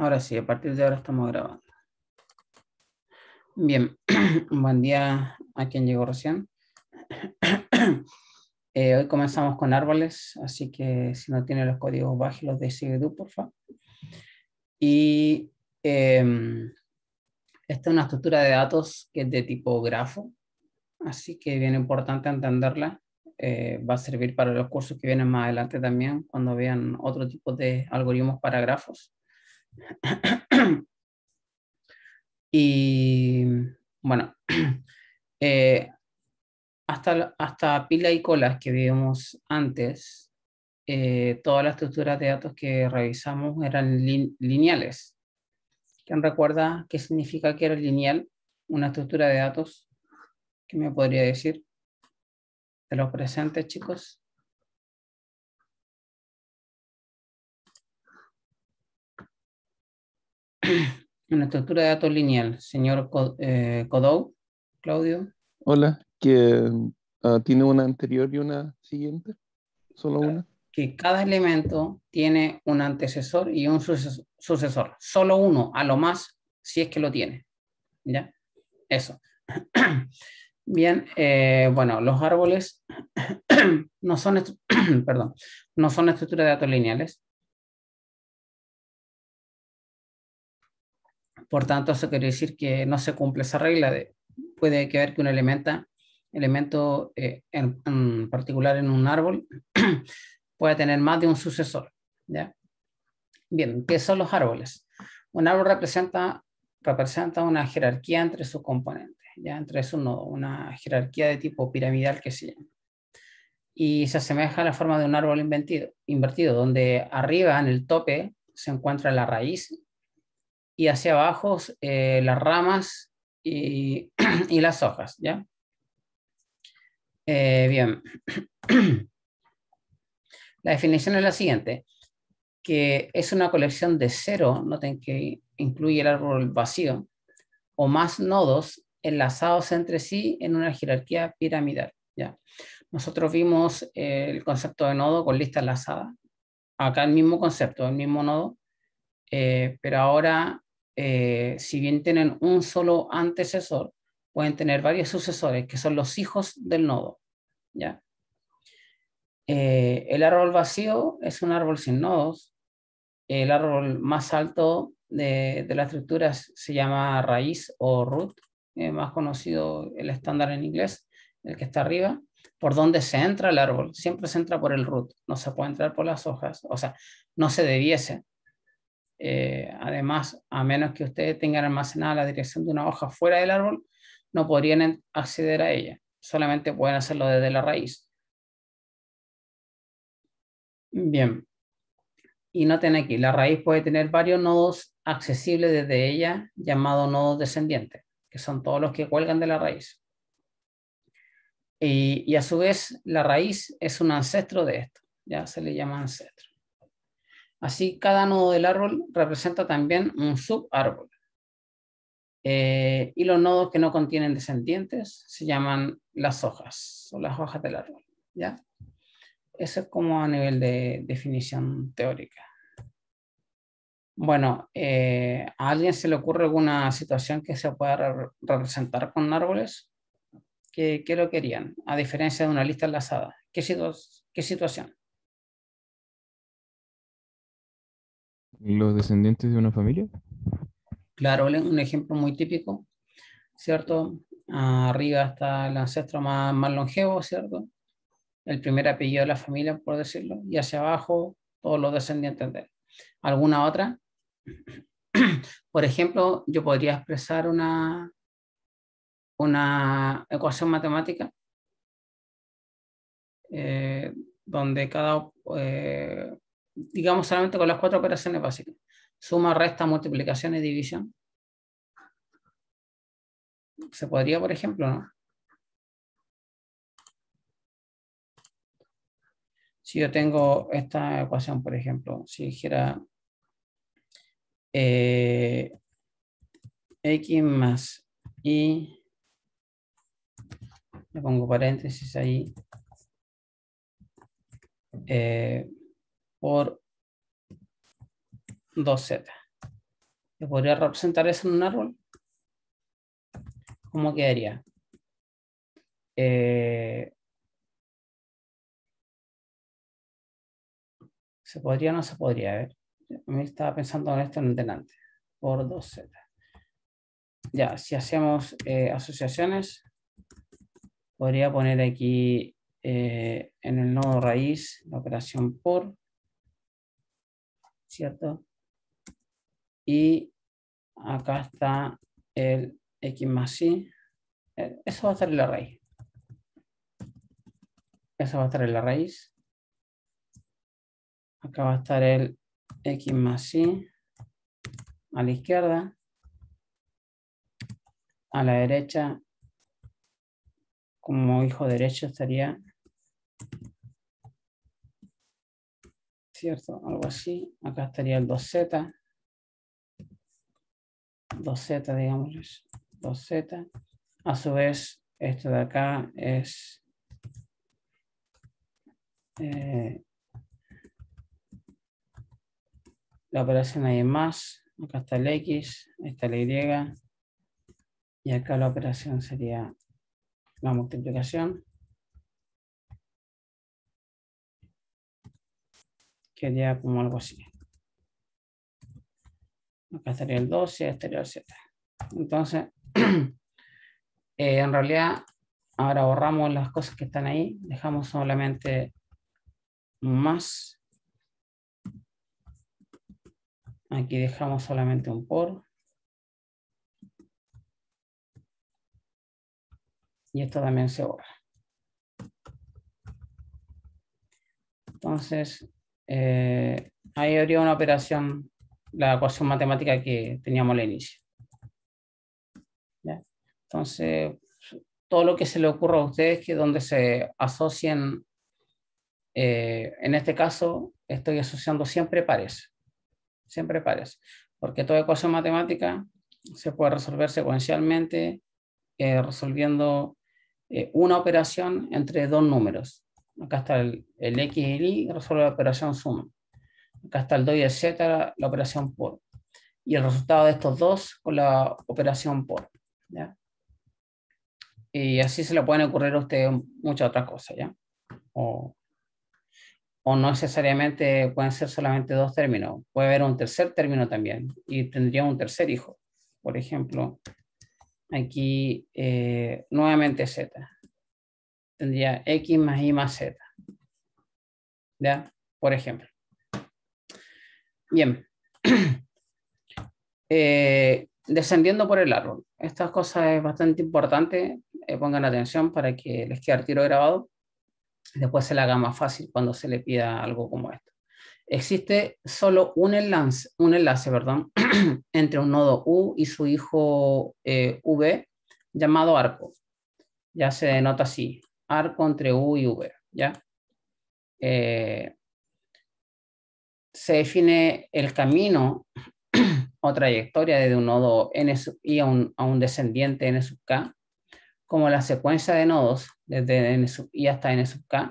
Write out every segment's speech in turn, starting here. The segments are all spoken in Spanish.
Ahora sí, a partir de ahora estamos grabando. Bien, buen día a quien llegó recién. Eh, hoy comenzamos con árboles, así que si no tiene los códigos bajos, los de SIGDU, por favor. Y em, esta es una estructura de datos que es de tipo grafo, así que bien importante entenderla. Eh, va a servir para los cursos que vienen más adelante también, cuando vean otro tipo de algoritmos para grafos. y bueno, eh, hasta, pila y colas que vimos antes, eh, todas las estructuras de datos que revisamos eran lineales. ¿Quién recuerda qué significa que era lineal una estructura de datos? ¿Qué me podría decir? De los presentes, chicos. Una estructura de datos lineal, señor eh, Codou, Claudio. Hola, que ah, tiene una anterior y una siguiente, solo una. Que cada elemento tiene un antecesor y un sucesor, solo uno, a lo más, si es que lo tiene. ¿Ya? Eso. Bien, eh, bueno, los árboles no son, perdón, no son estructuras de datos lineales, Por tanto, eso quiere decir que no se cumple esa regla. De, puede que haber que un elemento, elemento eh, en, particular en un árbol pueda tener más de un sucesor. Bien, ¿qué son los árboles? Un árbol representa, representa una jerarquía entre sus componentes, ¿ya? entre sus nodos, una jerarquía de tipo piramidal que se llama. Y se asemeja a la forma de un árbol invertido, invertido donde arriba en el tope se encuentra la raíz y hacia abajo eh, las ramas y, las hojas, ¿ya? Eh, bien. La definición es la siguiente, que es una colección de cero, noten que incluir el árbol vacío, o más nodos enlazados entre sí en una jerarquía piramidal. ¿ya? Nosotros vimos eh, el concepto de nodo con lista enlazada, acá el mismo concepto, el mismo nodo, pero ahora eh, si bien tienen un solo antecesor, pueden tener varios sucesores, que son los hijos del nodo. ¿ya? Eh, el árbol vacío es un árbol sin nodos. El árbol más alto de, la estructura se llama raíz o root, eh, más conocido el estándar en inglés, el que está arriba, por donde se entra el árbol. Siempre se entra por el root, no se puede entrar por las hojas, o sea, no se debiese. Eh, además, a menos que ustedes tengan almacenada la dirección de una hoja fuera del árbol, no podrían acceder a ella. Solamente pueden hacerlo desde la raíz. Bien. Y noten aquí, la raíz puede tener varios nodos accesibles desde ella, llamados nodos descendientes, que son todos los que cuelgan de la raíz. y, a su vez, la raíz es un ancestro de esto, ya se le llama ancestro. Así, cada nodo del árbol representa también un subárbol. Eh, y los nodos que no contienen descendientes se llaman las hojas o las hojas del árbol. ¿ya? Eso es como a nivel de definición teórica. Bueno, eh, ¿a alguien se le ocurre alguna situación que se pueda representar con árboles? ¿Qué, lo querían? A diferencia de una lista enlazada. ¿Qué, ¿Qué situación? los descendientes de una familia. Claro, un ejemplo muy típico, ¿cierto? Arriba está el ancestro más, más longevo, ¿cierto? El primer apellido de la familia, por decirlo, y hacia abajo todos los descendientes de él. ¿Alguna otra? por ejemplo, yo podría expresar una, una ecuación matemática eh, donde cada eh, digamos solamente con las cuatro operaciones básicas. Suma, resta, multiplicación y división. Se podría, por ejemplo, Si yo tengo esta ecuación, por ejemplo, si dijera eh, x más y, le pongo paréntesis ahí, eh, por 2z. Yo podría representar eso en un árbol? ¿Cómo quedaría? Eh, ¿Se podría o no se podría? A ver, me estaba pensando en esto en el delante, por 2z. Ya, si hacemos eh, asociaciones, podría poner aquí eh, en el nodo raíz la operación por ¿cierto? Y acá está el x más y. Eh, eso va a estar en la raíz. Eso va a estar en la raíz. Acá va a estar el x más y a la izquierda. A la derecha, como hijo derecho estaría ¿cierto? Algo así. Acá estaría el 2Z. 2Z, digamos. 2Z. A su vez, esto de acá es... Eh, la operación ahí más. Acá está el X, está el Y. Y acá la operación sería la multiplicación. que como algo así. Acá estaría el 2 y el 7. Entonces, eh, en realidad, ahora borramos las cosas que están ahí, dejamos solamente más. Aquí dejamos solamente un por. Y esto también se borra. Entonces, eh, ahí habría una operación, la ecuación matemática que teníamos al inicio. Entonces, todo lo que se le ocurra a ustedes que donde se asocien, eh, en este caso estoy asociando siempre pares, siempre pares, porque toda ecuación matemática se puede resolver secuencialmente eh, resolviendo una operación entre dos números. Acá está el, X y el Y, resuelve la operación suma. Acá está el 2 y el Z, la operación por. Y el resultado de estos dos con la operación por. Y así se le pueden ocurrir a usted muchas otras cosas. ¿ya? O, no necesariamente pueden ser solamente dos términos. Puede haber un tercer término también. Y tendría un tercer hijo. Por ejemplo, aquí eh, nuevamente Z tendría X más Y más Z. ¿Ya? Por ejemplo. Bien. Eh, descendiendo por el árbol. Estas cosas es bastante importante. Eh, pongan atención para que les quede el tiro grabado. Después se la haga más fácil cuando se le pida algo como esto. Existe solo un enlace, un enlace entre un nodo U y su hijo eh, V llamado arco. Ya se denota así ar entre u y v, ¿ya? Eh, se define el camino o trayectoria desde un nodo n sub i a un, descendiente n sub k como la secuencia de nodos desde n sub i hasta n sub k,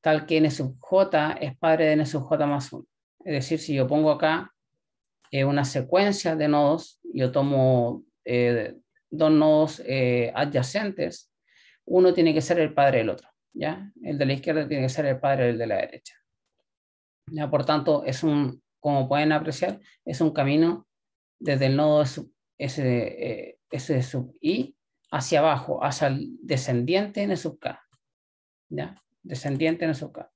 tal que n sub j es padre de n sub j más 1. Es decir, si yo pongo acá eh, una secuencia de nodos, yo tomo eh, dos nodos adyacentes, uno tiene que ser el padre del otro, ¿ya? El de la izquierda tiene que ser el padre del de la derecha. ¿Ya? Por tanto, es un, como pueden apreciar, es un camino desde el nodo S, eh, sub I hacia abajo, hacia el descendiente en sub K. ¿Ya? Descendiente en sub K.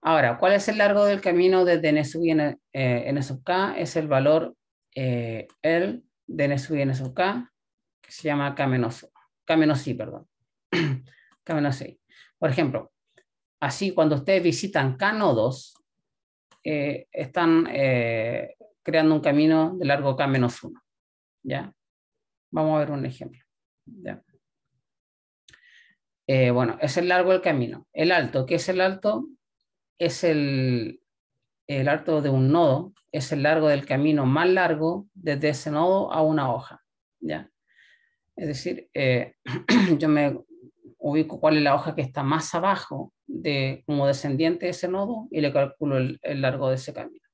Ahora, ¿cuál es el largo del camino desde N sub I en, eh, sub K? Es el valor eh, L de N sub I en sub K, que se llama K menos K si, perdón. K 6. Por ejemplo, así cuando ustedes visitan k nodos, eh, están eh, creando un camino de largo K-1. ¿Ya? Vamos a ver un ejemplo. Eh, bueno, es el largo del camino. El alto, ¿qué es el alto? Es el, el alto de un nodo, es el largo del camino más largo desde ese nodo a una hoja. ¿ya? Es decir, eh, yo me ubico cuál es la hoja que está más abajo de, como descendiente de ese nodo y le calculo el, largo de ese camino.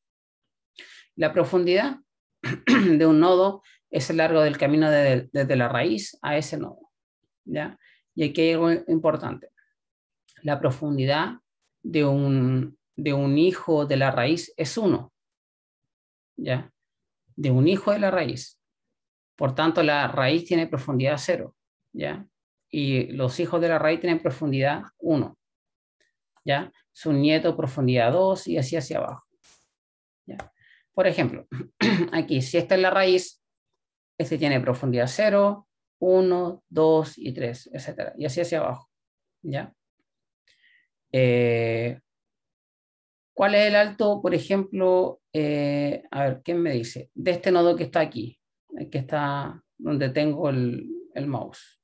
La profundidad de un nodo es el largo del camino desde la raíz a ese nodo. ¿ya? Y aquí hay algo importante. La profundidad de un, hijo de la raíz es uno. ¿ya? De un hijo de la raíz. Por tanto, la raíz tiene profundidad cero, ¿ya? Y los hijos de la raíz tienen profundidad 1, ¿ya? Su nieto profundidad 2 y así hacia abajo, ¿ya? Por ejemplo, aquí, si esta es la raíz, este tiene profundidad 0, 1, 2 y 3, etc. Y así hacia abajo, ¿ya? Eh, ¿Cuál es el alto, por ejemplo, eh, a ver, ¿quién me dice? De este nodo que está aquí, eh, que está donde tengo el, mouse.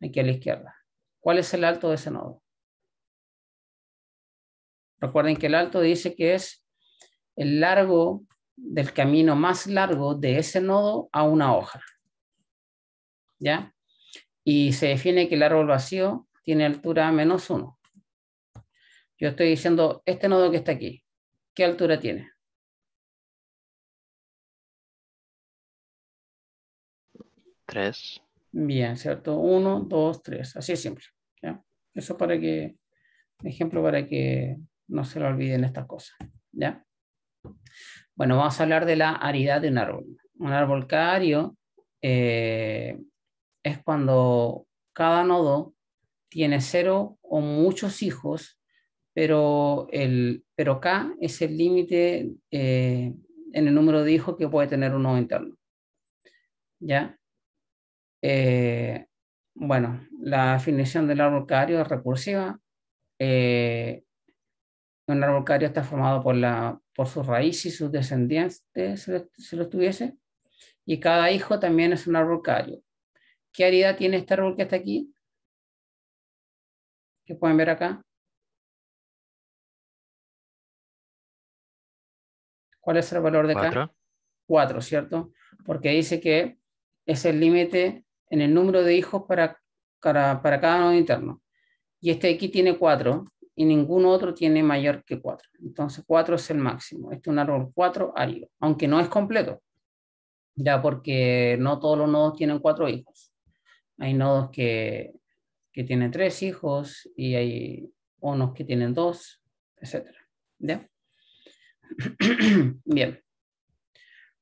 Aquí a la izquierda. ¿Cuál es el alto de ese nodo? Recuerden que el alto dice que es el largo del camino más largo de ese nodo a una hoja. ¿Ya? Y se define que el árbol vacío tiene altura menos uno. Yo estoy diciendo, este nodo que está aquí, ¿qué altura tiene? Bien, ¿cierto? uno dos tres Así es simple. Eso para que, ejemplo, para que no se lo olviden estas cosas. ¿ya? Bueno, vamos a hablar de la aridad de un árbol. Un árbol cario eh, es cuando cada nodo tiene cero o muchos hijos, pero, el, pero K es el límite eh, en el número de hijos que puede tener un nodo interno. ¿Ya? Eh, bueno, la definición del árbol cario es recursiva. Eh, un árbol cario está formado por, la, por sus raíces y sus descendientes, si lo, tuviese, y cada hijo también es un árbol cario. ¿Qué aridad tiene este árbol que está aquí? ¿Qué pueden ver acá. ¿Cuál es el valor de acá? Cuatro. Cuatro, ¿cierto? Porque dice que es el límite en el número de hijos para, para, para cada nodo interno. Y este aquí tiene cuatro y ningún otro tiene mayor que 4. Entonces 4 es el máximo. Este es un árbol 4 árido, aunque no es completo, ya porque no todos los nodos tienen cuatro hijos. Hay nodos que, que tienen tres hijos y hay unos que tienen dos etc. ¿Ya? Bien.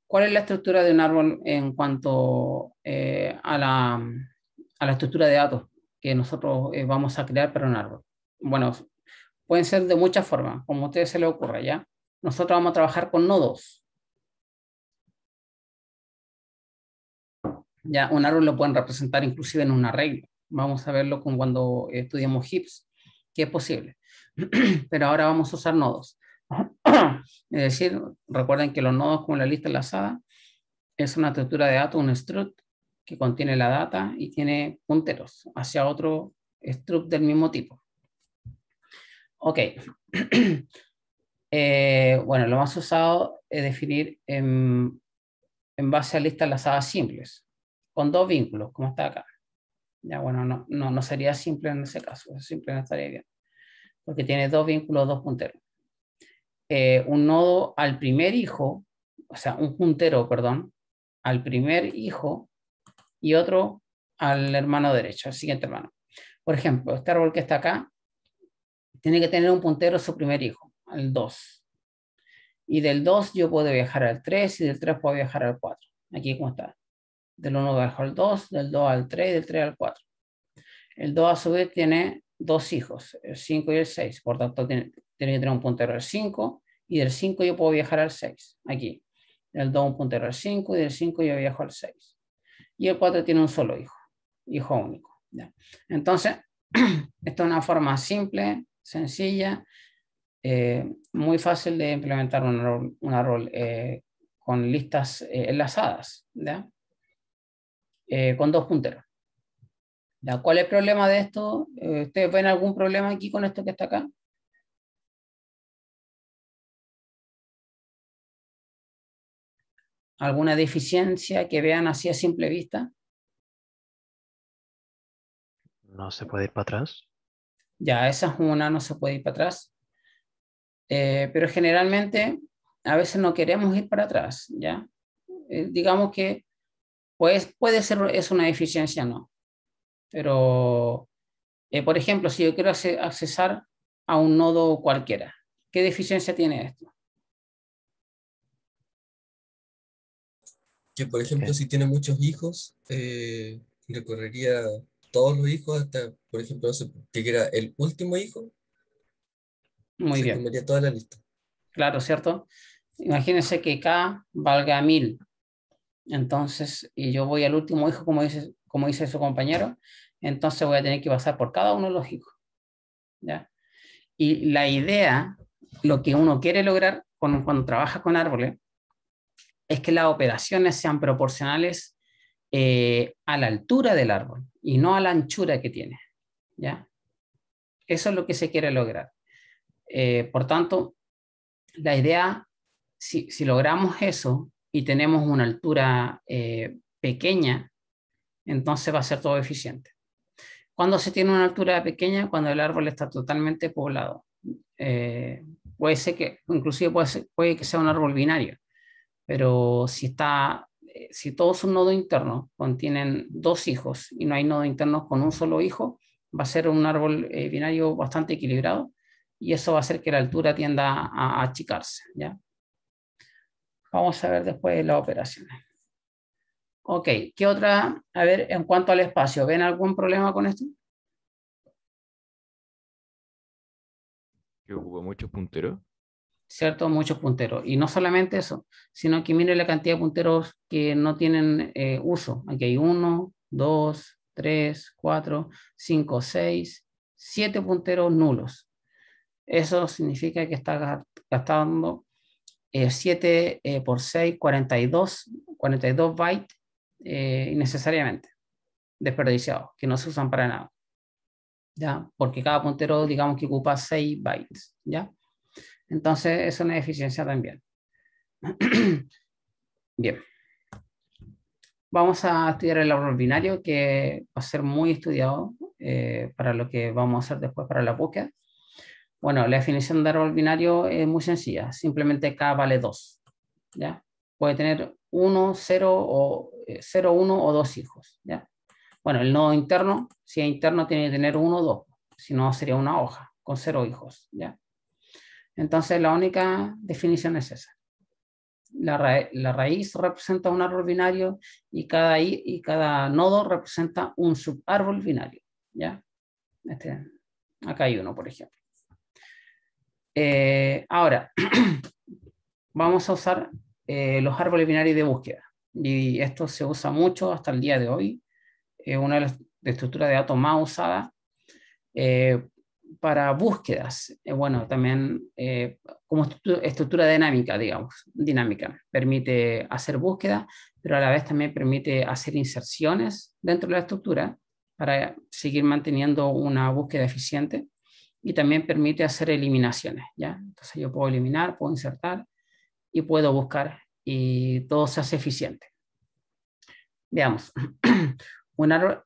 ¿Cuál es la estructura de un árbol en cuanto eh, a, la, estructura de datos que nosotros eh, vamos a crear para un árbol? Bueno, pueden ser de muchas formas, como a ustedes se les ocurra, ¿ya? Nosotros vamos a trabajar con nodos. Ya, un árbol lo pueden representar inclusive en un arreglo. Vamos a verlo con cuando estudiamos HIPS, que es posible. Pero ahora vamos a usar nodos. es decir, recuerden que los nodos con la lista enlazada es una estructura de datos, un struct, que contiene la data y tiene punteros hacia otro struct del mismo tipo. Ok. Eh, bueno, lo más usado es definir en, base a listas enlazadas simples, con dos vínculos, como está acá. Ya, bueno, no, no, sería simple en ese caso, simple no estaría bien, porque tiene dos vínculos, dos punteros. Eh, un nodo al primer hijo, o sea, un puntero, perdón, al primer hijo y otro al hermano derecho, al siguiente hermano. Por ejemplo, este árbol que está acá tiene que tener un puntero a su primer hijo, al 2. Y del 2 yo puedo viajar al 3 y del 3 puedo viajar al 4. Aquí como está. Del 1 bajo al 2, del 2 al 3 y del 3 al 4. El 2 a su vez tiene dos hijos, el 5 y el 6. Por tanto, tiene, tiene que tener un puntero al 5 y del 5 yo puedo viajar al 6, aquí. Del 2 un punto error 5 y del 5 yo viajo al 6. Y el 4 tiene un solo hijo, hijo único. Entonces, esta es una forma simple, sencilla, eh, muy fácil de implementar una rol, eh, con listas eh, enlazadas, con dos punteros. ¿Cuál es el problema de esto? ¿Ustedes ven algún problema aquí con esto que está acá? alguna deficiencia que vean así a simple vista? No se puede ir para atrás. Ya, esa es una, no se puede ir para atrás. Eh, pero generalmente a veces no queremos ir para atrás, ¿ya? Eh, digamos que pues, puede ser, es una deficiencia, no. Pero, eh, por ejemplo, si yo quiero accesar a un nodo cualquiera, ¿qué deficiencia tiene esto? Que por ejemplo, si tiene muchos hijos, ¿recorrería eh, todos los hijos hasta, por ejemplo, que era el último hijo. Muy bien. ¿Recorrería toda la lista. Claro, ¿cierto? Imagínense que K valga mil. Entonces, y yo voy al último hijo, como dice, como dice su compañero, entonces voy a tener que pasar por cada uno de los hijos. Y la idea, lo que uno quiere lograr cuando trabaja con árboles, es que las operaciones sean proporcionales eh, a la altura del árbol y no a la anchura que tiene. ¿ya? Eso es lo que se quiere lograr. Eh, por tanto, la idea, si, logramos eso y tenemos una altura eh, pequeña, entonces va a ser todo eficiente. Cuando se tiene una altura pequeña, cuando el árbol está totalmente poblado, puede ser que, inclusive puede, que sea un árbol binario, pero si, está, eh, si todos nodo nodos internos contienen dos hijos y no hay nodos internos con un solo hijo, va a ser un árbol eh, binario bastante equilibrado y eso va a hacer que la altura tienda a, achicarse. ¿ya? Vamos a ver después las operaciones. Ok, ¿qué otra? A ver, en cuanto al espacio, ¿ven algún problema con esto? Que ocupa muchos punteros. ¿cierto? Muchos punteros. Y no solamente eso, sino que mire la cantidad de punteros que no tienen eh, uso. Aquí hay uno, dos, tres, cuatro, cinco, seis, siete punteros nulos. Eso significa que está gastando eh, 7 eh, por 6, 42, 42 bytes eh, innecesariamente, desperdiciados, que no se usan para nada. ¿Ya? Porque cada puntero, digamos que ocupa 6 bytes, ¿ya? Entonces, es una deficiencia también. Bien. Vamos a estudiar el árbol binario que va a ser muy estudiado eh, para lo que vamos a hacer después para la búsqueda. Bueno, la definición de árbol binario es muy sencilla. Simplemente K vale 2. ¿ya? Puede tener 1, 0 o 0, eh, 1 o 2 hijos. Bueno, el nodo interno, si es interno, tiene que tener 1 o 2. Si no, sería una hoja con 0 hijos. ¿ya? Entonces, la única definición es esa. La, raíz representa un árbol binario y cada, y cada nodo representa un subárbol binario. ¿ya? Este, acá hay uno, por ejemplo. Eh, ahora, vamos a usar eh, los árboles binarios de búsqueda. Y esto se usa mucho hasta el día de hoy. Es una de las estructuras de datos más usadas. Eh, para búsquedas. Eh, bueno, también eh, como estructura, dinámica, digamos, dinámica. Permite hacer búsqueda pero a la vez también permite hacer inserciones dentro de la estructura para seguir manteniendo una búsqueda eficiente y también permite hacer eliminaciones, ¿ya? Entonces yo puedo eliminar, puedo insertar y puedo buscar y todo se hace eficiente. Veamos,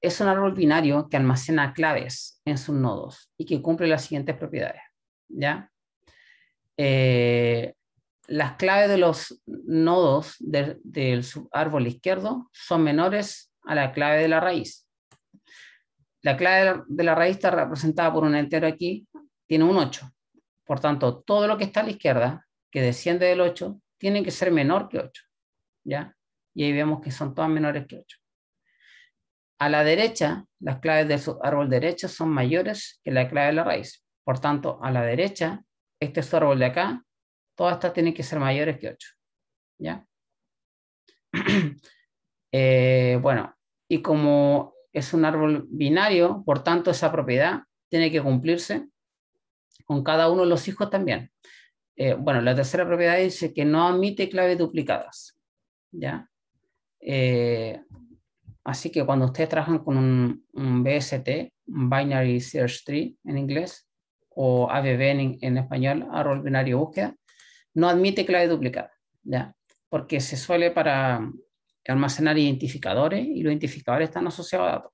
es un árbol binario que almacena claves en sus nodos y que cumple las siguientes propiedades. ¿ya? Eh, las claves de los nodos del subárbol izquierdo son menores a la clave de la raíz. La clave de la, raíz está representada por un entero aquí, tiene un 8. Por tanto, todo lo que está a la izquierda, que desciende del 8, tiene que ser menor que 8. ¿ya? Y ahí vemos que son todas menores que 8. A la derecha, las claves de su árbol derecho son mayores que la clave de la raíz. Por tanto, a la derecha, este es árbol de acá, todas estas tienen que ser mayores que 8. ¿Ya? Eh, bueno, y como es un árbol binario, por tanto, esa propiedad tiene que cumplirse con cada uno de los hijos también. Eh, bueno, la tercera propiedad dice que no admite claves duplicadas. ¿ya? Eh, Así que cuando ustedes trabajan con un, BST, Binary Search Tree en inglés, o ABB en, español, árbol binario búsqueda, no admite clave duplicada, ¿ya? porque se suele para almacenar identificadores y los identificadores están asociados a datos.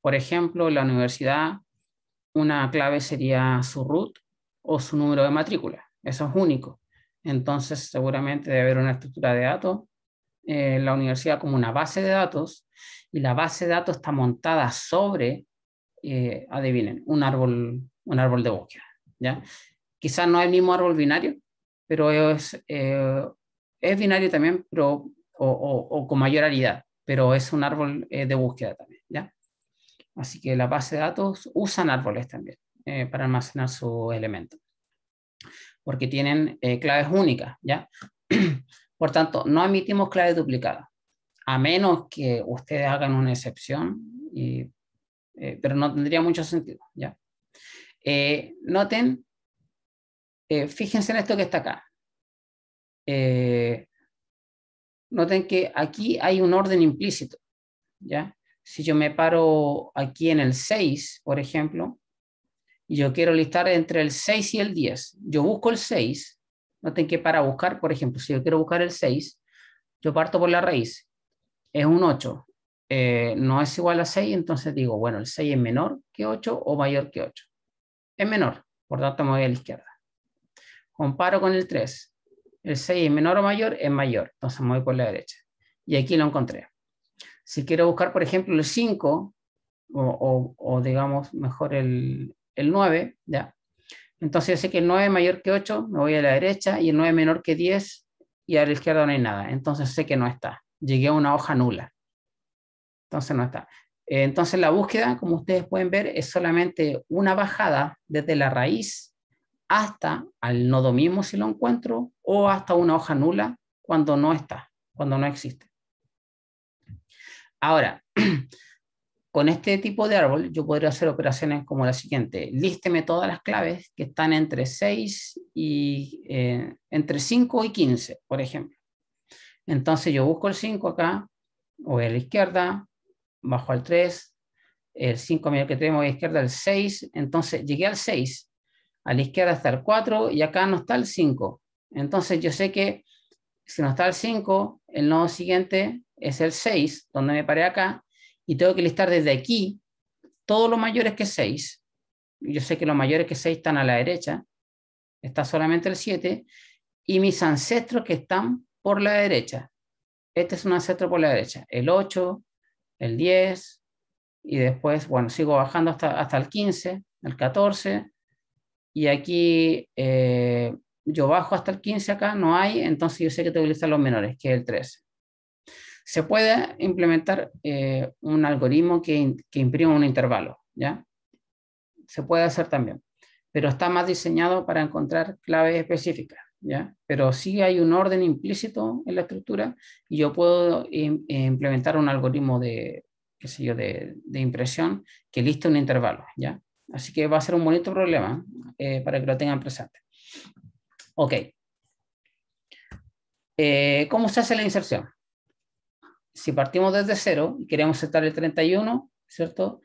Por ejemplo, en la universidad, una clave sería su root o su número de matrícula. Eso es único. Entonces, seguramente debe haber una estructura de datos eh, la universidad como una base de datos y la base de datos está montada sobre, eh, adivinen, un árbol, un árbol de búsqueda. ¿ya? Quizás no es el mismo árbol binario, pero es, eh, es binario también, pero, o, con mayor aridad, pero es un árbol eh, de búsqueda también. ¿ya? Así que la base de datos usan árboles también para almacenar sus elementos, porque tienen claves únicas. ¿ya? Por tanto, no emitimos claves duplicadas a menos que ustedes hagan una excepción, eh, pero no tendría mucho sentido. ¿ya? Eh, noten, eh, fíjense en esto que está acá. noten que aquí hay un orden implícito. ¿ya? Si yo me paro aquí en el 6, por ejemplo, y yo quiero listar entre el 6 y el 10, yo busco el 6, noten que para buscar, por ejemplo, si yo quiero buscar el 6, yo parto por la raíz es un 8, eh, no es igual a 6, entonces digo, bueno, el 6 es menor que 8 o mayor que 8. Es menor, por tanto me voy a la izquierda. Comparo con el 3. El 6 es menor o mayor, es mayor, entonces me voy por la derecha. Y aquí lo encontré. Si quiero buscar, por ejemplo, el 5, o, digamos mejor el, el 9, ya. Entonces yo sé que el 9 es mayor que 8, me voy a la derecha, y el 9 es menor que 10, y a la izquierda no hay nada. Entonces sé que no está llegué a una hoja nula. Entonces no está. Eh, entonces la búsqueda, como ustedes pueden ver, es solamente una bajada desde la raíz hasta al nodo mismo si lo encuentro o hasta una hoja nula cuando no está, cuando no existe. Ahora, con este tipo de árbol yo podría hacer operaciones como la siguiente. Lísteme todas las claves que están entre 6 y eh, entre 5 y 15, por ejemplo. Entonces yo busco el 5 acá, voy a la izquierda, bajo al 3, el 5 que tenemos a la izquierda el 6, entonces llegué al 6, a la izquierda está el 4 y acá no está el 5. Entonces yo sé que si no está el 5, el nodo siguiente es el 6, donde me paré acá, y tengo que listar desde aquí todos los mayores que 6. Yo sé que los mayores que 6 están a la derecha, está solamente el 7, y mis ancestros que están por la derecha. Este es un ancestro por la derecha. El 8, el 10, y después, bueno, sigo bajando hasta, hasta el 15, el 14, y aquí eh, yo bajo hasta el 15 acá, no hay, entonces yo sé que tengo que utilizar los menores, que es el 13. Se puede implementar eh, un algoritmo que, que imprima un intervalo, ¿ya? Se puede hacer también, pero está más diseñado para encontrar claves específicas. Pero sí hay un orden implícito en la estructura y yo puedo eh, implementar un algoritmo de, qué sé yo, de, impresión que liste un intervalo, ¿ya? Así que va a ser un bonito problema eh, para que lo tengan presente. Ok. Eh, ¿Cómo se hace la inserción? Si partimos desde cero y queremos aceptar el 31, ¿cierto?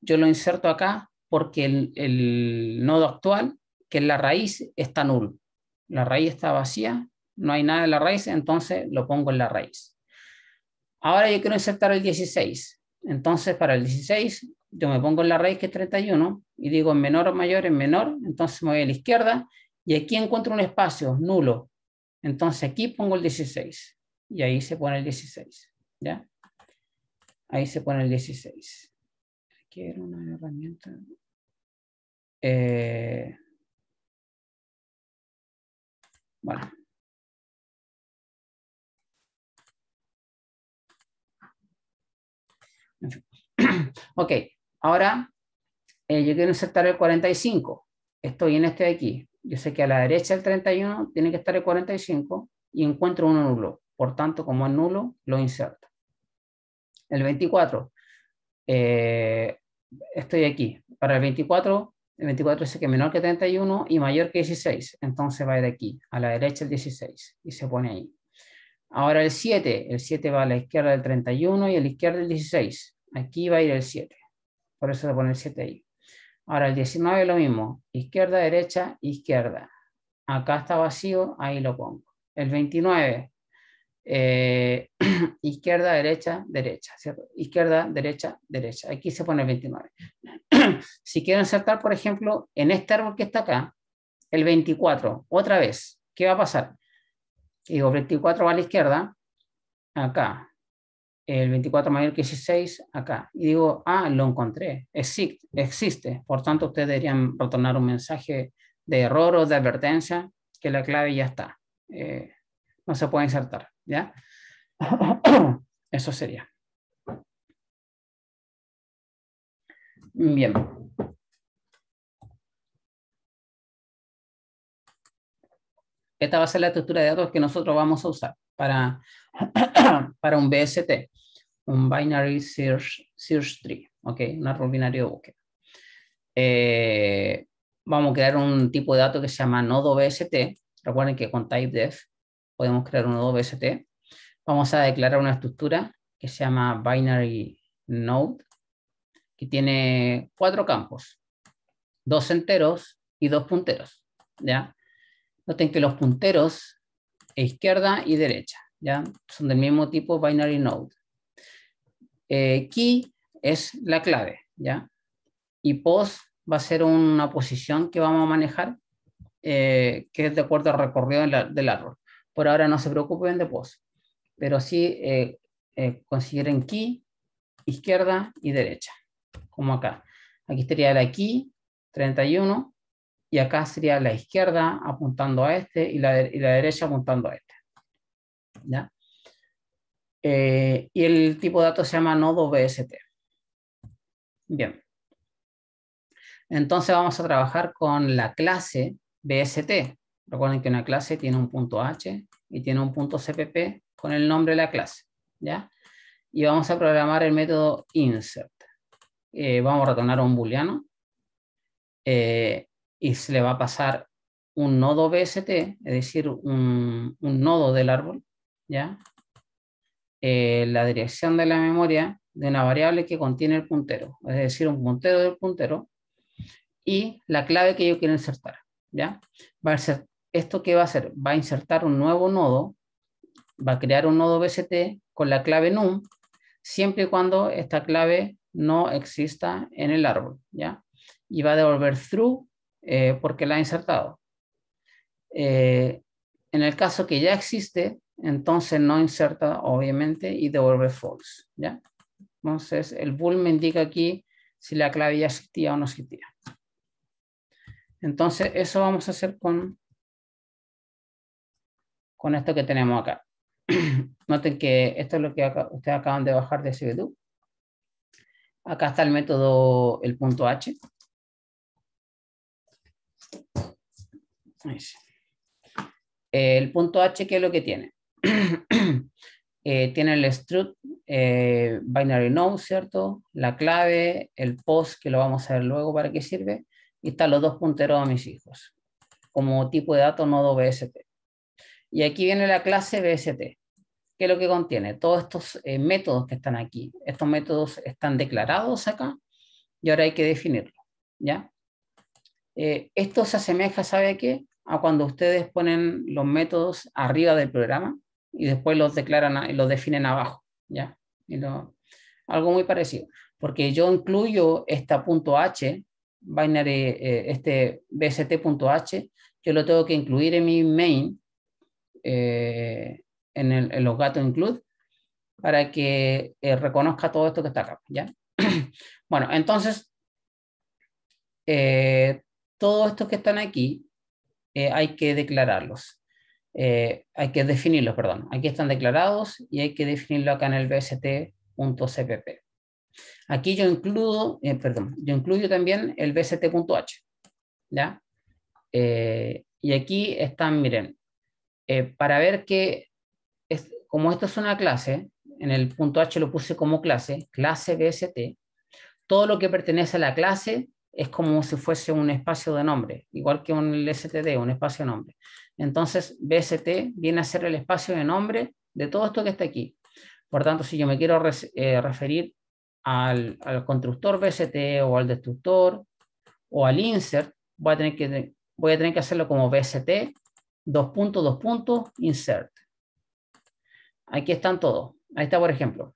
yo lo inserto acá porque el, el nodo actual la raíz está nulo. La raíz está vacía, no hay nada en la raíz, entonces lo pongo en la raíz. Ahora yo quiero insertar el 16. Entonces para el 16 yo me pongo en la raíz que es 31 y digo en menor o mayor en menor, entonces me voy a la izquierda y aquí encuentro un espacio nulo. Entonces aquí pongo el 16 y ahí se pone el 16. ¿Ya? Ahí se pone el 16. Aquí una herramienta. Eh, Vale. ok, ahora eh, yo quiero insertar el 45. Estoy en este de aquí. Yo sé que a la derecha del 31 tiene que estar el 45 y encuentro uno nulo. Por tanto, como es nulo, lo inserto. El 24. Eh, estoy aquí. Para el 24 24 dice que es menor que 31 y mayor que 16. Entonces va de aquí, a la derecha el 16 y se pone ahí. Ahora el 7, el 7 va a la izquierda del 31 y a la izquierda del 16. Aquí va a ir el 7. Por eso se pone el 7 ahí. Ahora el 19 lo mismo, izquierda, derecha, izquierda. Acá está vacío, ahí lo pongo. El 29, eh, izquierda, derecha, derecha, ¿cierto? Izquierda, derecha, derecha. Aquí se pone el 29. si quiero insertar, por ejemplo, en este árbol que está acá, el 24, otra vez, ¿qué va a pasar? Digo, 24 va a la izquierda, acá. El 24 mayor que 16, acá. Y digo, ah, lo encontré, existe, Por tanto, ustedes deberían retornar un mensaje de error o de advertencia que la clave ya está. Eh, no se puede insertar. ¿ya? Eso sería. Bien. Esta va a ser la estructura de datos que nosotros vamos a usar para, para un BST, un Binary Search, Tree, ¿ok? Un árbol binario de búsqueda. Eh, vamos a crear un tipo de datos que se llama nodo BST. Recuerden que con TypeDef podemos crear un nuevo BST. Vamos a declarar una estructura que se llama binary node, que tiene cuatro campos, dos enteros y dos punteros. ¿ya? Noten que los punteros e izquierda y derecha, ¿ya? son del mismo tipo binary node. Eh, key es la clave, ¿ya? y post va a ser una posición que vamos a manejar eh, que es de acuerdo al recorrido del árbol. Por ahora no se preocupen de pos, pero sí eh, eh, consideren key izquierda y derecha, como acá. Aquí estaría la key 31, y acá sería la izquierda apuntando a este y la, derecha apuntando a este. ¿Ya? Eh, y el tipo de dato se llama nodo BST. Bien. Entonces vamos a trabajar con la clase BST, Recuerden que una clase tiene un punto H y tiene un punto CPP con el nombre de la clase. ¿ya? Y vamos a programar el método insert. Eh, vamos a retornar a un booleano eh, y se le va a pasar un nodo BST, es decir, un, nodo del árbol, ¿ya? Eh, la dirección de la memoria de una variable que contiene el puntero, es decir, un puntero del puntero, y la clave que yo quiero insertar. ¿ya? Va a ser ¿Esto qué va a hacer? Va a insertar un nuevo nodo, va a crear un nodo BST con la clave num, siempre y cuando esta clave no exista en el árbol, ¿ya? Y va a devolver through eh, porque la ha insertado. Eh, en el caso que ya existe, entonces no inserta, obviamente, y devuelve false, ¿ya? Entonces, el bool me indica aquí si la clave ya existía o no existía. Entonces, eso vamos a hacer con con esto que tenemos acá. Noten que esto es lo que ustedes acaban de bajar de CBDU. Acá está el método, el punto H. Eh, el punto H, ¿qué es lo que tiene? Eh, tiene el strut eh, binary node, ¿cierto? La clave, el post, que lo vamos a ver luego para qué sirve. Y están los dos punteros a mis hijos, como tipo de dato nodo BSP. Y aquí viene la clase BST, ¿Qué es lo que contiene todos estos eh, métodos que están aquí. Estos métodos están declarados acá y ahora hay que definirlo. ¿ya? Eh, esto se asemeja, ¿sabe qué? A cuando ustedes ponen los métodos arriba del programa y después los declaran, y los definen abajo. ¿ya? Y algo muy parecido, porque yo incluyo esta punto .h, binary, BST eh, este bst.h, yo lo tengo que incluir en mi main eh, en, el, los include para que eh, reconozca todo esto que está acá. ¿ya? bueno, entonces, eh, todos estos que están aquí hay que declararlos. hay que definirlos, perdón. Aquí están declarados y hay que definirlo acá en el bst.cpp. Aquí yo incluyo, perdón, yo incluyo también el bst.h. ¿ya? y aquí están, miren, eh, para ver que, como esto es una clase, en el punto H lo puse como clase, clase BST, todo lo que pertenece a la clase es como si fuese un espacio de nombre, igual que un STD, un espacio de nombre. Entonces, BST viene a ser el espacio de nombre de todo esto que está aquí. Por tanto, si yo me quiero eh, referir al, constructor BST o al destructor o al insert, voy a tener voy a tener que hacerlo como BST dos puntos, dos puntos, insert. Aquí están todos. Ahí está, por ejemplo.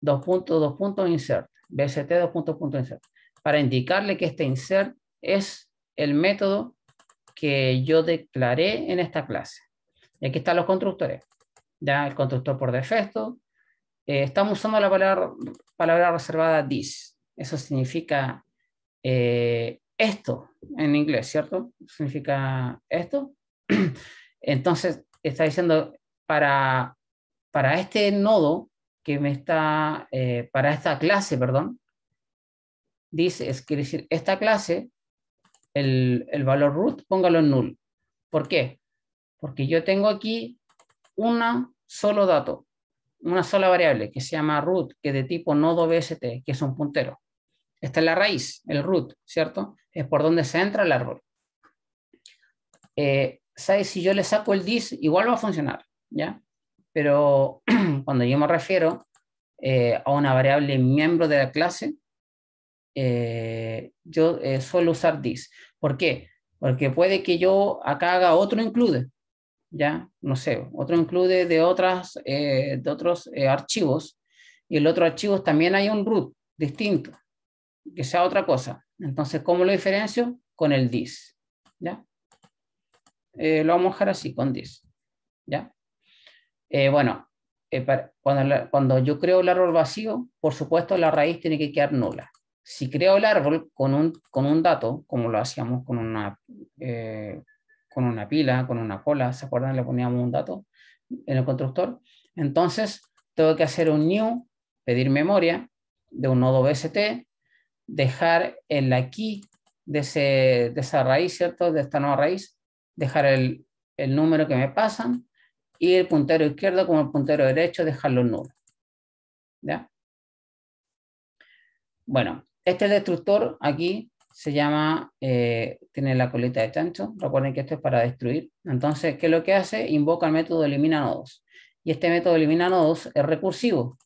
Dos puntos, dos puntos, insert. BST, dos insert. Para indicarle que este insert es el método que yo declaré en esta clase. Y aquí están los constructores. Ya el constructor por defecto. Eh, estamos usando la palabra, palabra reservada this. Eso significa eh, esto en inglés, ¿cierto? Significa esto. Entonces, está diciendo para, para este nodo que me está, eh, para esta clase, perdón, dice, es quiere decir, esta clase, el, el valor root, póngalo en null. ¿Por qué? Porque yo tengo aquí un solo dato, una sola variable que se llama root, que es de tipo nodo BST, que es un puntero. Esta es la raíz, el root, ¿cierto? Es por donde se entra el error. Eh, ¿Sabes? Si yo le saco el dis, igual va a funcionar, ¿ya? Pero cuando yo me refiero eh, a una variable miembro de la clase, eh, yo suelo usar this. ¿Por qué? Porque puede que yo acá haga otro include, ¿ya? No sé, otro include de, otras, de otros archivos, y el otro archivo también hay un root distinto, que sea otra cosa. Entonces, ¿cómo lo diferencio? Con el this. ¿ya? Eh, lo vamos a dejar así, con this. ¿ya? Eh, bueno, eh, cuando, cuando, yo creo el árbol vacío, por supuesto la raíz tiene que quedar nula. Si creo el árbol con un, con un dato, como lo hacíamos con una, con una pila, con una cola, ¿se acuerdan? Le poníamos un dato en el constructor. Entonces, tengo que hacer un new, pedir memoria de un nodo BST dejar el aquí de, de esa raíz, ¿cierto? De esta nueva raíz, dejar el, número que me pasan y el puntero izquierdo como el puntero derecho, dejarlo nulo. ¿Ya? Bueno, este destructor aquí se llama, eh, tiene la colita de chancho, recuerden que esto es para destruir. Entonces, ¿qué es lo que hace? Invoca el método elimina nodos. Y este método elimina nodos es recursivo.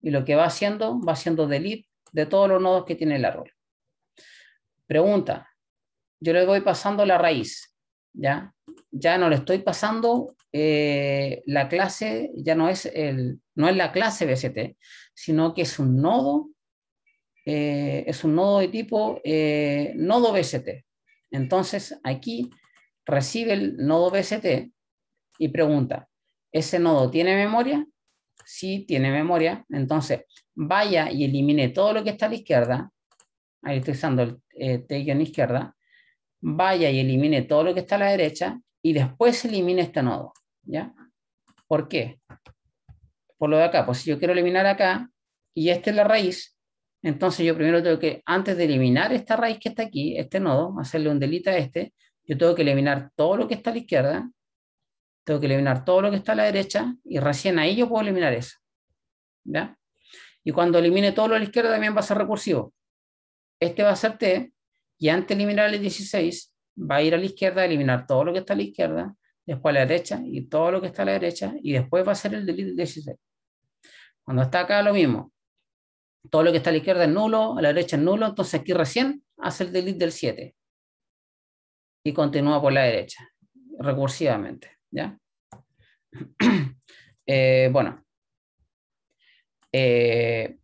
Y lo que va haciendo, va haciendo delete de todos los nodos que tiene el árbol. Pregunta, yo le voy pasando la raíz, ¿ya? Ya no le estoy pasando eh, la clase, ya no es, el, no es la clase BST, sino que es un nodo, eh, es un nodo de tipo eh, nodo BST. Entonces aquí recibe el nodo BST y pregunta, ¿ese nodo tiene memoria? si tiene memoria, entonces vaya y elimine todo lo que está a la izquierda, ahí estoy usando el eh, la izquierda vaya y elimine todo lo que está a la derecha y después elimine este nodo, ¿ya? ¿Por qué? Por lo de acá, pues si yo quiero eliminar acá y esta es la raíz, entonces yo primero tengo que, antes de eliminar esta raíz que está aquí, este nodo, hacerle un delete a este, yo tengo que eliminar todo lo que está a la izquierda tengo que eliminar todo lo que está a la derecha y recién ahí yo puedo eliminar eso. ¿Ya? Y cuando elimine todo lo a la izquierda también va a ser recursivo. Este va a ser T y antes de eliminar el 16 va a ir a la izquierda, a eliminar todo lo que está a la izquierda, después a la derecha y todo lo que está a la derecha y después va a ser el delete del 16. Cuando está acá lo mismo. Todo lo que está a la izquierda es nulo, a la derecha es nulo, entonces aquí recién hace el delete del 7 y continúa por la derecha, recursivamente. ¿ya? Eh, bueno, eh,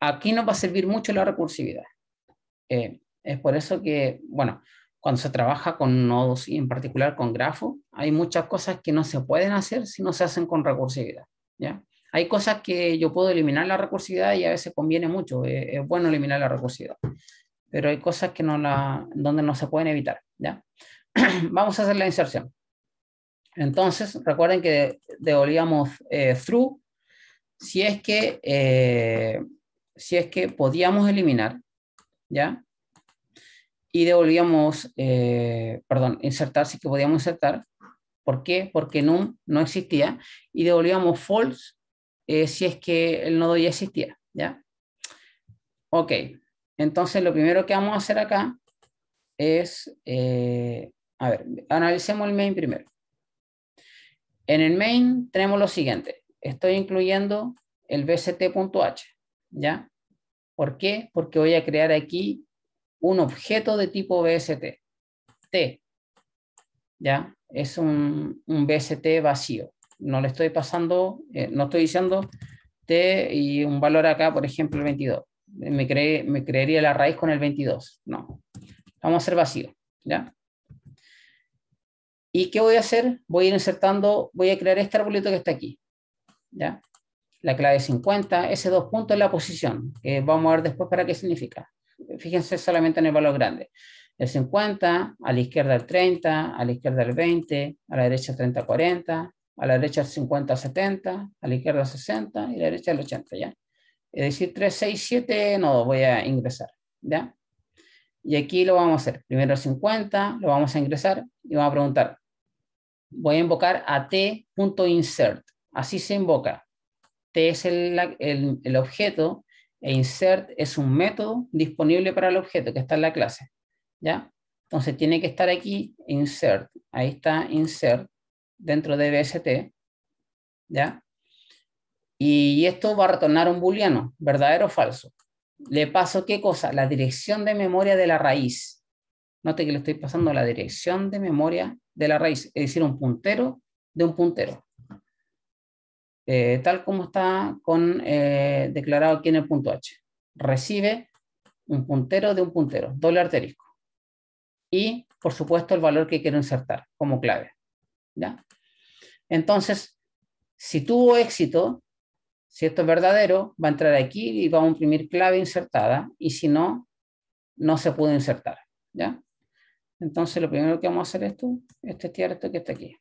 aquí nos va a servir mucho la recursividad. Eh, es por eso que, bueno, cuando se trabaja con nodos y en particular con grafo hay muchas cosas que no se pueden hacer si no se hacen con recursividad, ¿ya? Hay cosas que yo puedo eliminar la recursividad y a veces conviene mucho, es bueno eliminar la recursividad, pero hay cosas que no la, donde no se pueden evitar, ¿ya? Vamos a hacer la inserción. Entonces, recuerden que devolvíamos true eh, through si es que, eh, si es que podíamos eliminar, ¿ya? Y devolvíamos, eh, perdón, insertar si es que podíamos insertar. ¿Por qué? Porque num no existía. Y devolvíamos false si es que el nodo ya existía, ¿ya? Ok, entonces lo primero que vamos a hacer acá es, a ver, analicemos el main primero. En el main tenemos lo siguiente. Estoy incluyendo el BST.h. ¿ya? ¿Por qué? Porque voy a crear aquí un objeto de tipo bst. T, ¿ya? Es un, bst vacío. No le estoy pasando, eh, no estoy diciendo t y un valor acá, por ejemplo, el 22. Me, creería me la raíz con el 22. No. Vamos a hacer vacío, ¿ya? ¿Y qué voy a hacer? Voy a ir insertando, voy a crear este arbolito que está aquí. ¿ya? La clave 50, ese dos puntos es la posición, que vamos a ver después para qué significa. Fíjense solamente en el valor grande. El 50, a la izquierda el 30, a la izquierda el 20, a la derecha el 30, 40, a la derecha el 50, 70, a la izquierda el 60 y a la derecha el 80, ¿ya? Es decir, 3, 6, 7 nodos voy a ingresar, ¿ya? Y aquí lo vamos a hacer. Primero el 50, lo vamos a ingresar y vamos a preguntar, voy a invocar a t.insert. Así se invoca. T es el, objeto e insert es un método disponible para el objeto que está en la clase. ¿ya? Entonces tiene que estar aquí insert. Ahí está insert dentro de BST. ¿ya? Y esto va a retornar un booleano, verdadero o falso. Le paso qué cosa? La dirección de memoria de la raíz. Note que le estoy pasando la dirección de memoria de la raíz, es decir, un puntero de un puntero. Eh, tal como está con, eh, declarado aquí en el punto H. Recibe un puntero de un puntero, doble asterisco. Y, por supuesto, el valor que quiero insertar como clave. ¿ya? Entonces, si tuvo éxito, si esto es verdadero, va a entrar aquí y va a imprimir clave insertada, y si no, no se puede insertar. ¿ya? Entonces, lo primero que vamos a hacer es, tú, este tierto que está aquí.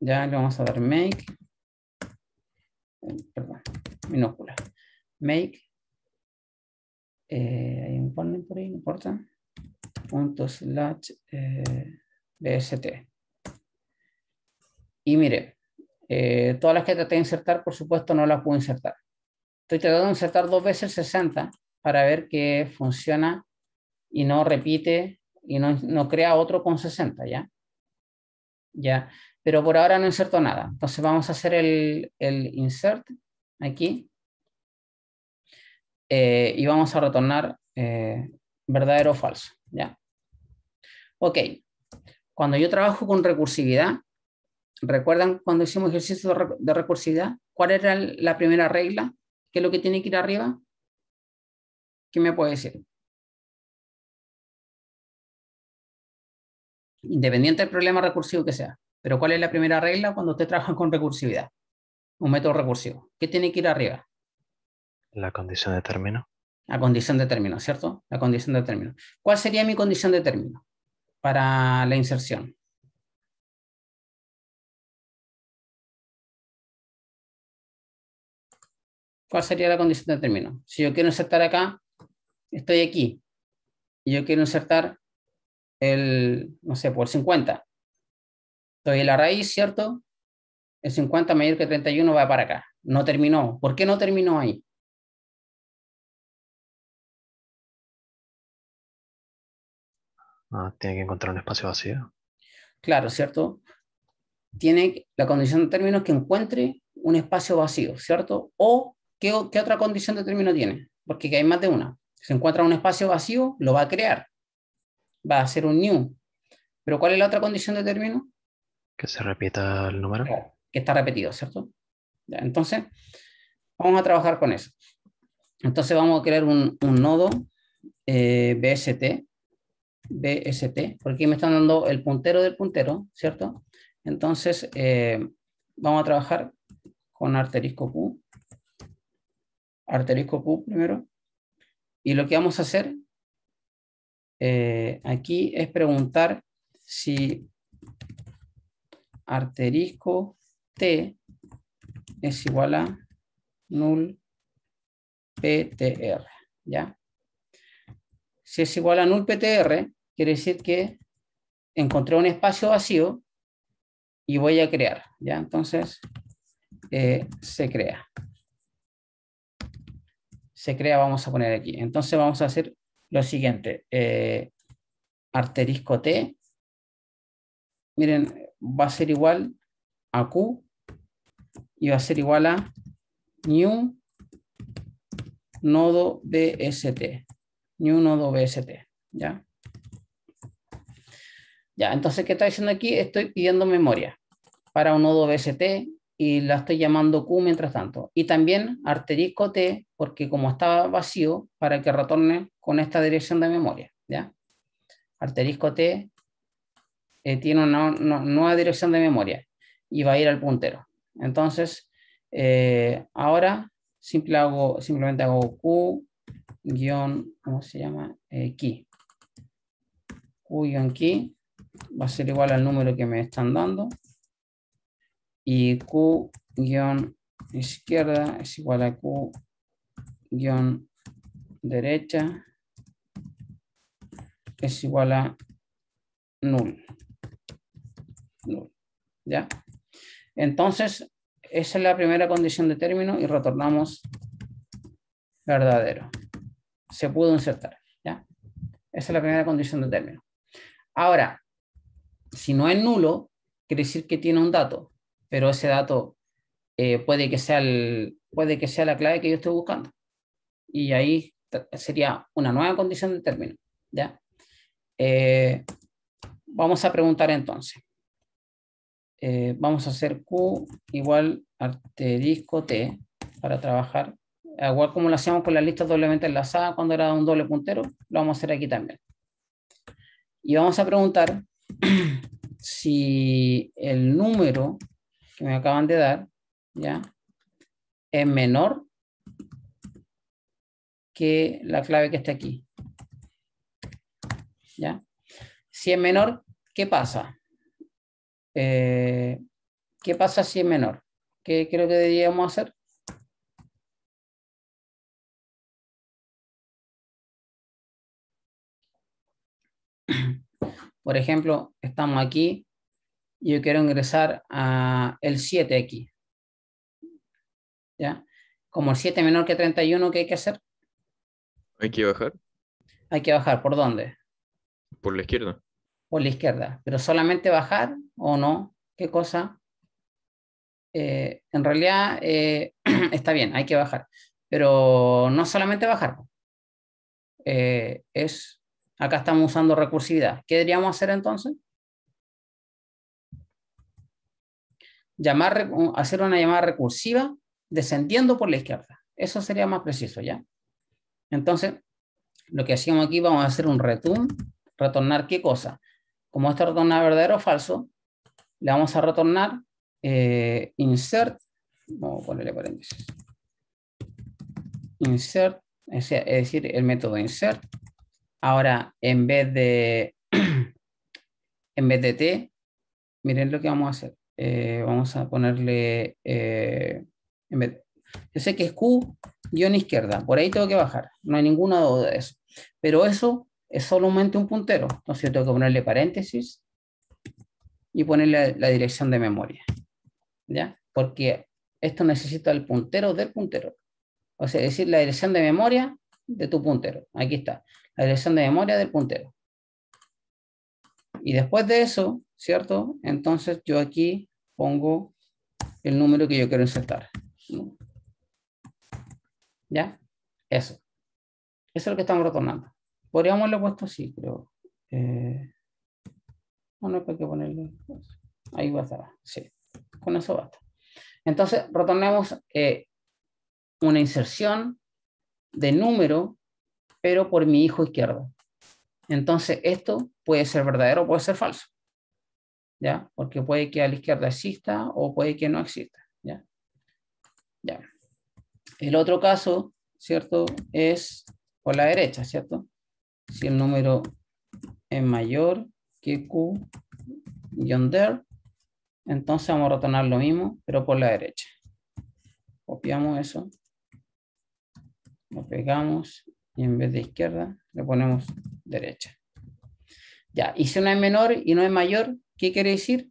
Ya le vamos a dar make, eh, perdón, minúscula, make, hay eh, un ponen por ahí, no importa, punto slash eh, bst. Y mire, todas las que traté de insertar, por supuesto, no las puedo insertar. Estoy tratando de insertar dos veces 60 para ver que funciona y no repite y no, crea otro con 60, ¿ya? ¿ya? Pero por ahora no inserto nada. Entonces vamos a hacer el, el insert aquí. Eh, y vamos a retornar eh, verdadero o falso, ¿ya? Ok. Cuando yo trabajo con recursividad, ¿recuerdan cuando hicimos ejercicio de recursividad? ¿Cuál era la primera regla? ¿Qué es lo que tiene que ir arriba? ¿Qué me puede decir? Independiente del problema recursivo que sea. Pero ¿cuál es la primera regla cuando usted trabaja con recursividad? Un método recursivo. ¿Qué tiene que ir arriba? La condición de término. La condición de término, ¿cierto? La condición de término. ¿Cuál sería mi condición de término para la inserción? ¿Cuál sería la condición de término? Si yo quiero insertar acá, estoy aquí y yo quiero insertar el, no sé, por pues, 50. Estoy en la raíz, ¿cierto? El 50 mayor que 31 va para acá. No terminó. ¿Por qué no terminó ahí? Ah, tiene que encontrar un espacio vacío. Claro, ¿cierto? Tiene la condición de término que encuentre un espacio vacío, ¿cierto? O ¿qué, qué otra condición de término tiene? Porque hay más de una se encuentra un espacio vacío, lo va a crear. Va a ser un new. Pero ¿cuál es la otra condición de término? Que se repita el número. Que está repetido, ¿cierto? entonces, vamos a trabajar con eso. Entonces vamos a crear un, nodo eh, BST, BST, porque me están dando el puntero del puntero, ¿cierto? Entonces, eh, vamos a trabajar con Arterisco Q, Arterisco Q primero, y lo que vamos a hacer eh, aquí es preguntar si arterisco T es igual a null PTR, ¿ya? Si es igual a null PTR, quiere decir que encontré un espacio vacío y voy a crear, ¿ya? Entonces, eh, se crea se crea, vamos a poner aquí. Entonces vamos a hacer lo siguiente. Eh, arterisco T. Miren, va a ser igual a Q y va a ser igual a new nodo BST. New nodo BST. ¿Ya? Ya, entonces, ¿qué está diciendo aquí? Estoy pidiendo memoria para un nodo BST y la estoy llamando Q mientras tanto. Y también arterisco T, porque como estaba vacío, para que retorne con esta dirección de memoria. ¿ya? Arterisco T eh, tiene una, nueva dirección de memoria y va a ir al puntero. Entonces, eh, ahora simplemente hago Q guión, ¿cómo se llama? Eh, key. Q va a ser igual al número que me están dando y Q izquierda es igual a Q derecha es igual a nulo. ¿Ya? Entonces, esa es la primera condición de término y retornamos verdadero. Se pudo insertar. ¿ya? Esa es la primera condición de término. Ahora, si no es nulo, quiere decir que tiene un dato pero ese dato eh, puede, que sea puede que sea la clave que yo estoy buscando. Y ahí sería una nueva condición de término. ¿ya? Eh, vamos a preguntar entonces. Eh, vamos a hacer Q igual disco T para trabajar. Ah, igual como lo hacíamos con las listas doblemente enlazadas cuando era un doble puntero, lo vamos a hacer aquí también. Y vamos a preguntar si el número que me acaban de dar, ¿ya? Es menor que la clave que está aquí. ¿Ya? Si es menor, ¿qué pasa? Eh, ¿Qué pasa si es menor? ¿Qué creo que deberíamos hacer? Por ejemplo, estamos aquí yo quiero ingresar a el 7x. ¿Ya? Como el 7 menor que 31, ¿qué hay que hacer? Hay que bajar. Hay que bajar, ¿por dónde? Por la izquierda. Por la izquierda, pero solamente bajar o no, ¿qué cosa? Eh, en realidad eh, está bien, hay que bajar, pero no solamente bajar. Eh, es, acá estamos usando recursividad. ¿Qué deberíamos hacer entonces? llamar, hacer una llamada recursiva descendiendo por la izquierda. Eso sería más preciso, ¿ya? Entonces, lo que hacíamos aquí, vamos a hacer un return, retornar qué cosa. Como esto retorna verdadero o falso, le vamos a retornar eh, insert, vamos a ponerle paréntesis, insert, es decir, el método insert. Ahora, en vez de, en vez de t, miren lo que vamos a hacer. Eh, vamos a ponerle, eh, yo sé que es Q guión izquierda, por ahí tengo que bajar, no hay ninguna duda de eso. Pero eso es solamente un puntero, entonces yo tengo que ponerle paréntesis y ponerle la, dirección de memoria, ¿ya? Porque esto necesita el puntero del puntero. O sea, decir, la dirección de memoria de tu puntero. Aquí está, la dirección de memoria del puntero. Y después de eso, ¿cierto? Entonces yo aquí pongo el número que yo quiero insertar. ¿Ya? Eso. Eso es lo que estamos retornando. Podríamos haberlo puesto así, creo. Eh, bueno, hay que ponerlo. Ahí va a estar. Sí. Con eso basta. Entonces, retornemos eh, una inserción de número, pero por mi hijo izquierdo. Entonces, esto puede ser verdadero o puede ser falso. ¿ya? Porque puede que a la izquierda exista o puede que no exista, ¿ya? ¿ya? El otro caso, ¿cierto? Es por la derecha, ¿cierto? Si el número es mayor que Q, yonder, entonces vamos a retornar lo mismo, pero por la derecha. Copiamos eso, lo pegamos y en vez de izquierda le ponemos derecha. Ya, y si no es menor y no es mayor, ¿Qué quiere decir?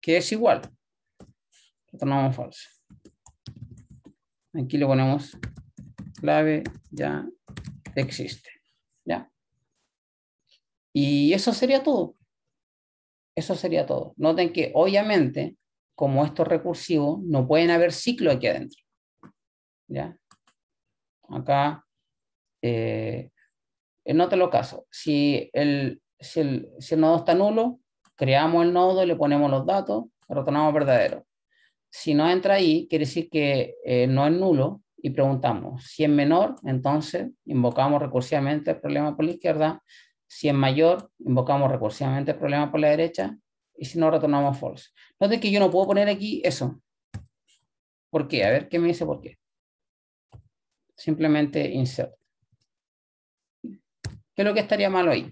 Que es igual. Retornamos falso. Aquí le ponemos clave ya existe. ¿Ya? Y eso sería todo. Eso sería todo. Noten que obviamente, como esto es recursivo, no pueden haber ciclo aquí adentro. ¿Ya? Acá, eh, en otro caso, si el, si el, nodo está nulo, creamos el nodo, y le ponemos los datos, retornamos verdadero. Si no entra ahí, quiere decir que eh, no es nulo y preguntamos. Si es menor, entonces invocamos recursivamente el problema por la izquierda. Si es mayor, invocamos recursivamente el problema por la derecha. Y si no, retornamos false. entonces que yo no puedo poner aquí eso. ¿Por qué? A ver, ¿qué me dice por qué? Simplemente insert. ¿Qué es lo que estaría malo ahí?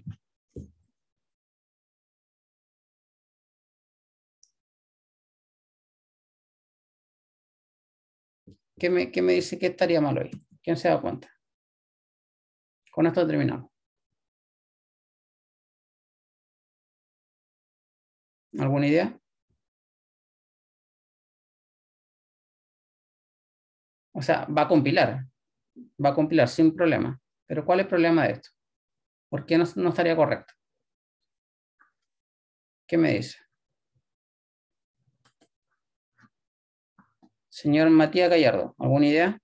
¿Qué me, dice que estaría mal hoy? ¿Quién se da cuenta? Con esto terminamos. ¿Alguna idea? O sea, va a compilar, va a compilar sin problema. Pero ¿cuál es el problema de esto? ¿Por qué no, no estaría correcto? ¿Qué me dice? Señor Matías Gallardo, ¿alguna idea?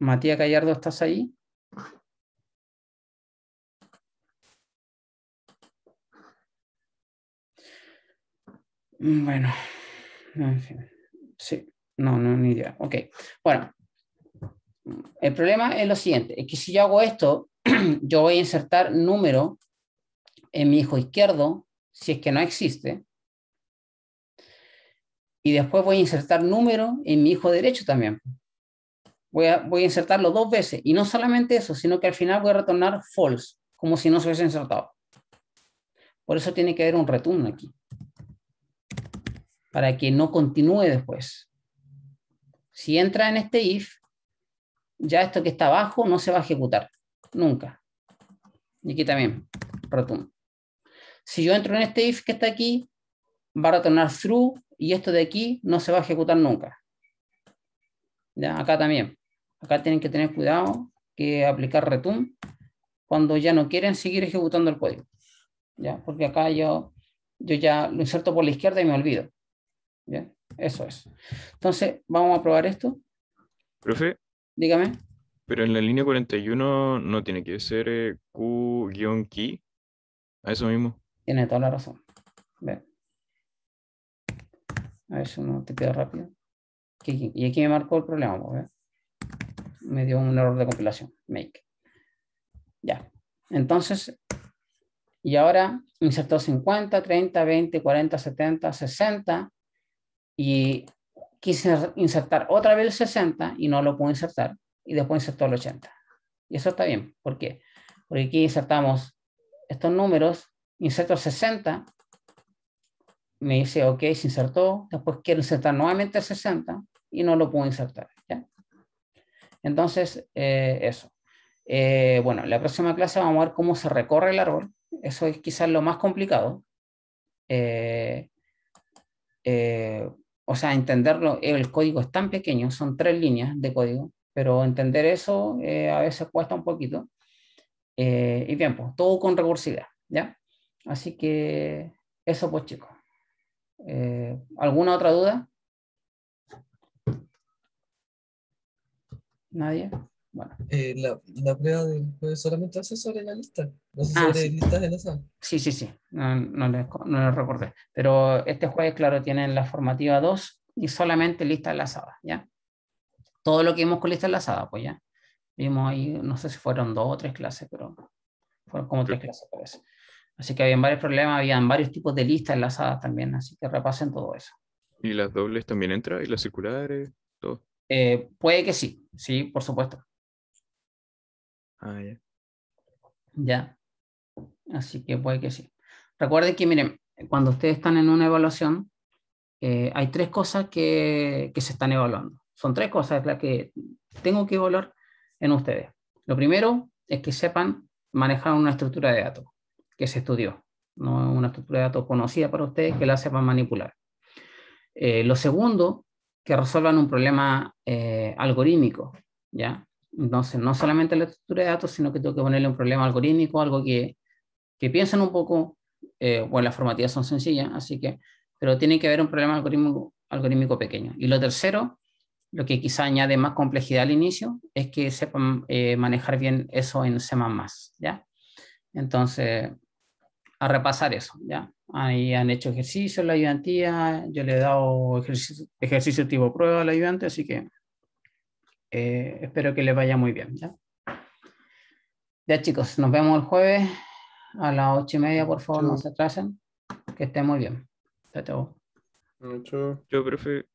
Matías Gallardo, ¿estás ahí? Mm, bueno, en fin, sí, no, no, ni idea. Ok, bueno, el problema es lo siguiente, es que si yo hago esto, yo voy a insertar número en mi hijo izquierdo, si es que no existe. Y después voy a insertar número en mi hijo derecho también. Voy a, insertarlo dos veces. Y no solamente eso, sino que al final voy a retornar false, como si no se hubiese insertado. Por eso tiene que haber un return aquí. Para que no continúe después. Si entra en este if, ya esto que está abajo no se va a ejecutar. Nunca. Y aquí también, return. Si yo entro en este if que está aquí, va a retornar through y esto de aquí no se va a ejecutar nunca. acá también. Acá tienen que tener cuidado que aplicar return cuando ya no quieren seguir ejecutando el código. Ya, porque acá yo, yo ya lo inserto por la izquierda y me olvido. Eso es. Entonces, vamos a probar esto. Profe. Dígame. Pero en la línea 41 no tiene que ser eh, Q-key. A eso mismo. Tiene toda la razón. A ver si no te queda rápido. Y aquí me marcó el problema. Pues, me dio un error de compilación. Make. Ya. Entonces, y ahora insertó 50, 30, 20, 40, 70, 60. Y quise insertar otra vez el 60 y no lo pude insertar. Y después insertó el 80. Y eso está bien. ¿Por qué? Porque aquí insertamos estos números inserto 60, me dice ok, se insertó, después quiero insertar nuevamente el 60 y no lo puedo insertar. Entonces, eh, eso. Eh, bueno, la próxima clase vamos a ver cómo se recorre el árbol. Eso es quizás lo más complicado. Eh, o sea, entenderlo, el código es tan pequeño, son tres líneas de código, pero entender eso a veces cuesta un poquito. y bien, pues todo con recursividad, ¿ya? Así que eso pues chicos. Eh, ¿Alguna otra duda? ¿Nadie? Bueno. Eh, la, la, prueba de pues, solamente hace sobre la lista, no hace ah, sobre sí. listas Sí, sí, sí, no, no, recordé. Pero este jueves, claro, tienen la formativa 2 y solamente lista enlazada, ¿ya? Todo lo que vimos con lista enlazada, pues ya. Vimos ahí, no sé si fueron dos o tres clases, pero fueron como tres clases, parece. Así que habían varios problemas, habían varios tipos de listas enlazadas también, así que repasen todo eso. ¿Y las dobles también entran? ¿Y las circulares? Eh, puede que sí, sí, por supuesto. Ah, ya. Ya. Así que puede que sí. Recuerden que, miren, cuando ustedes están en una evaluación, eh, hay tres cosas que, que, se están evaluando. Son tres cosas las que tengo que evaluar en ustedes. Lo primero es que sepan manejar una estructura de datos que se estudió. No es una estructura de datos conocida para ustedes que la sepan manipular. Eh, lo segundo, que resuelvan un problema eh, algorítmico, ¿ya? Entonces, no solamente la estructura de datos, sino que tengo que ponerle un problema algorítmico, algo que, que piensen un poco, eh, bueno, las formativas son sencillas, así que, pero tiene que haber un problema algorítmico, algorítmico pequeño. Y lo tercero, lo que quizá añade más complejidad al inicio, es que sepan manejar bien eso en C++, ¿ya? Entonces, a repasar eso, ¿ya? Ahí han hecho ejercicio la ayudantía, yo le he dado ejercicio, ejercicio tipo prueba al ayudante, así que eh, espero que les vaya muy bien, ¿ya? Ya chicos, nos vemos el jueves a las ocho y media, por favor, no se atrasen. Que estén muy bien. Chao, chao.